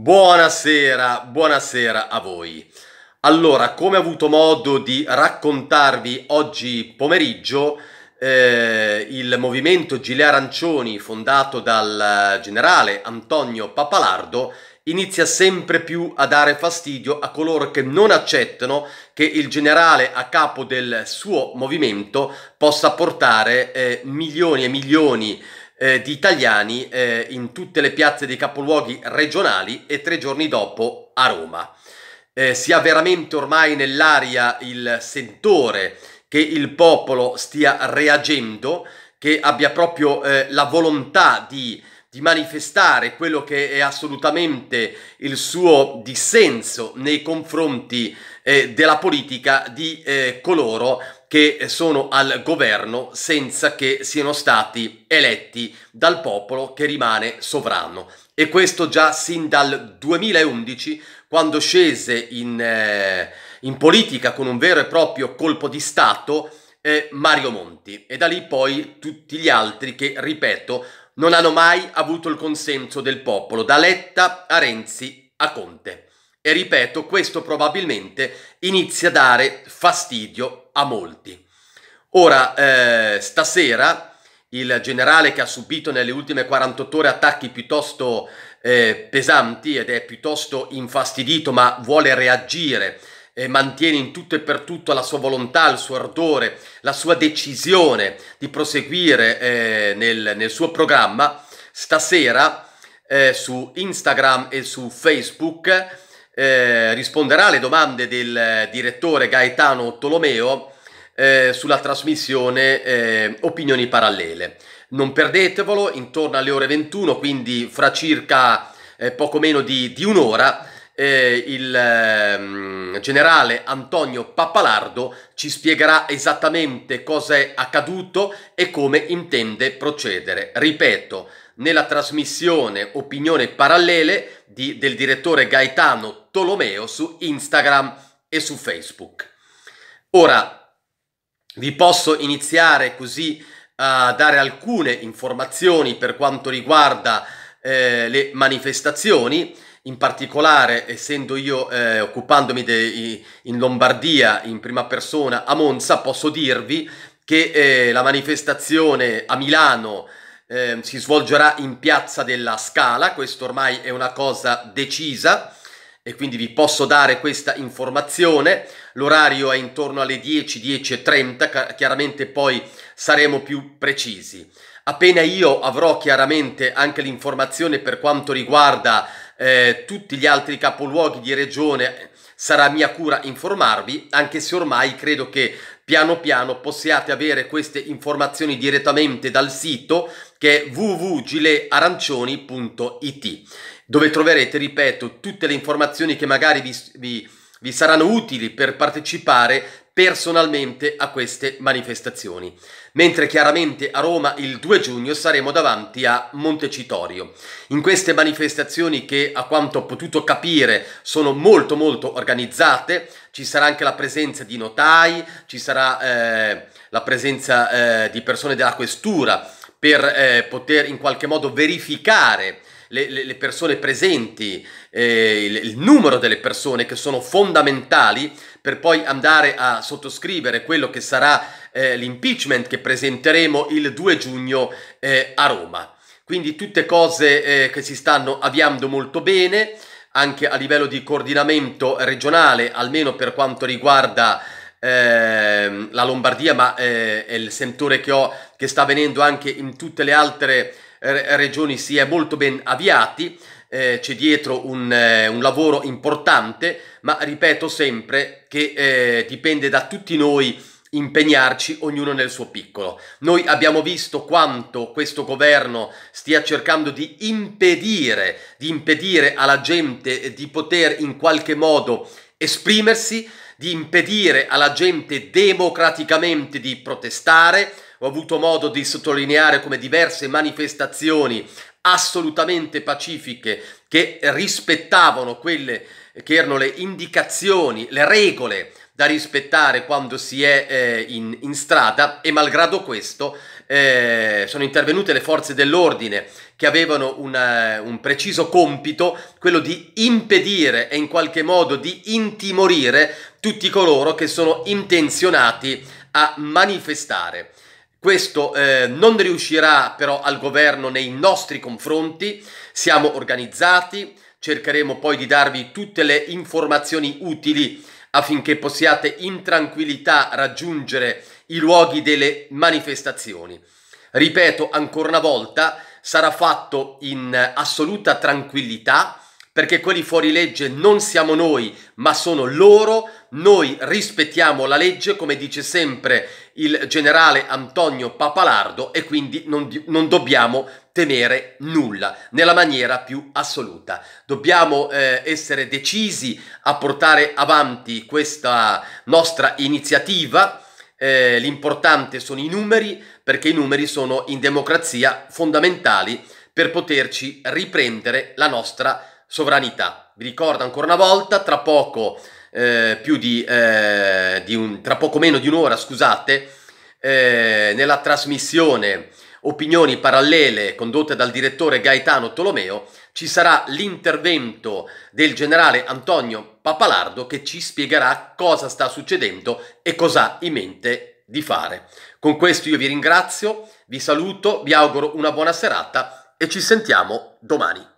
Buonasera, buonasera a voi. Allora, come ho avuto modo di raccontarvi oggi pomeriggio, eh, il movimento Gile Arancioni, fondato dal eh, generale Antonio Papalardo, inizia sempre più a dare fastidio a coloro che non accettano che il generale a capo del suo movimento possa portare eh, milioni e milioni di eh, di italiani eh, in tutte le piazze dei capoluoghi regionali e tre giorni dopo a Roma. Eh, sia veramente ormai nell'aria il sentore che il popolo stia reagendo, che abbia proprio eh, la volontà di di manifestare quello che è assolutamente il suo dissenso nei confronti eh, della politica di eh, coloro che sono al governo senza che siano stati eletti dal popolo che rimane sovrano. E questo già sin dal 2011, quando scese in, eh, in politica con un vero e proprio colpo di Stato eh, Mario Monti. E da lì poi tutti gli altri che, ripeto, non hanno mai avuto il consenso del popolo, da Letta a Renzi a Conte. E ripeto, questo probabilmente inizia a dare fastidio a molti. Ora, eh, stasera il generale che ha subito nelle ultime 48 ore attacchi piuttosto eh, pesanti ed è piuttosto infastidito ma vuole reagire e mantiene in tutto e per tutto la sua volontà, il suo ardore, la sua decisione di proseguire eh, nel, nel, suo programma, stasera eh, su Instagram e su Facebook eh, risponderà alle domande del eh, direttore Gaetano Tolomeo eh, sulla trasmissione eh, Opinioni Parallele. Non perdetevelo, intorno alle ore 21, quindi fra circa eh, poco meno di, di un'ora, il ehm, generale Antonio Pappalardo ci spiegherà esattamente cosa è accaduto e come intende procedere. Ripeto, nella trasmissione Opinione Parallele di, del direttore Gaetano Tolomeo su Instagram e su Facebook. Ora, vi posso iniziare così eh, a dare alcune informazioni per quanto riguarda eh, le manifestazioni, in particolare essendo io eh, occupandomi de, in Lombardia in prima persona a Monza, posso dirvi che eh, la manifestazione a Milano eh, si svolgerà in piazza della Scala, questo ormai è una cosa decisa e quindi vi posso dare questa informazione. L'orario è intorno alle 10, 10.30, chiaramente poi saremo più precisi. Appena io avrò chiaramente anche l'informazione per quanto riguarda eh, tutti gli altri capoluoghi di regione, sarà mia cura informarvi, anche se ormai credo che piano piano possiate avere queste informazioni direttamente dal sito che è www.gilearancioni.it dove troverete, ripeto, tutte le informazioni che magari vi, vi vi saranno utili per partecipare personalmente a queste manifestazioni, mentre chiaramente a Roma il 2 giugno saremo davanti a Montecitorio. In queste manifestazioni che a quanto ho potuto capire sono molto molto organizzate, ci sarà anche la presenza di notai, ci sarà eh, la presenza eh, di persone della questura per eh, poter in qualche modo verificare le, le persone presenti, eh, il, il numero delle persone che sono fondamentali per poi andare a sottoscrivere quello che sarà eh, l'impeachment che presenteremo il 2 giugno eh, a Roma. Quindi tutte cose eh, che si stanno avviando molto bene, anche a livello di coordinamento regionale, almeno per quanto riguarda ehm, la Lombardia, ma eh, è il sentore che ho che sta avvenendo anche in tutte le altre regioni regioni si è molto ben avviati, eh, c'è dietro un, eh, un, lavoro importante, ma ripeto sempre che eh, dipende da tutti noi impegnarci ognuno nel suo piccolo. Noi abbiamo visto quanto questo governo stia cercando di impedire, di impedire alla gente di poter in qualche modo esprimersi, di impedire alla gente democraticamente di protestare. Ho avuto modo di sottolineare come diverse manifestazioni assolutamente pacifiche che rispettavano quelle che erano le indicazioni, le regole da rispettare quando si è eh, in, in, strada e malgrado questo eh, sono intervenute le forze dell'ordine che avevano una, eh, un preciso compito, quello di impedire e in qualche modo di intimorire tutti coloro che sono intenzionati a manifestare. Questo eh, non riuscirà però al governo nei nostri confronti, siamo organizzati, cercheremo poi di darvi tutte le informazioni utili affinché possiate in tranquillità raggiungere i luoghi delle manifestazioni. Ripeto ancora una volta, sarà fatto in assoluta tranquillità perché quelli fuori legge non siamo noi, ma sono loro. Noi rispettiamo la legge, come dice sempre il generale Antonio Papalardo, e quindi non, non dobbiamo temere nulla nella maniera più assoluta. Dobbiamo eh, essere decisi a portare avanti questa nostra iniziativa. Eh, l'importante sono i numeri, perché i numeri sono in democrazia fondamentali per poterci riprendere la nostra sovranità. Vi ricordo ancora una volta, tra poco, eh, di, eh, di un, tra poco meno di un'ora, scusate, eh, nella trasmissione Opinioni parallele condotte dal direttore Gaetano Tolomeo ci sarà l'intervento del generale Antonio Papalardo che ci spiegherà cosa sta succedendo e cosa ha in mente di fare. Con questo io vi ringrazio, vi saluto, vi auguro una buona serata e ci sentiamo domani.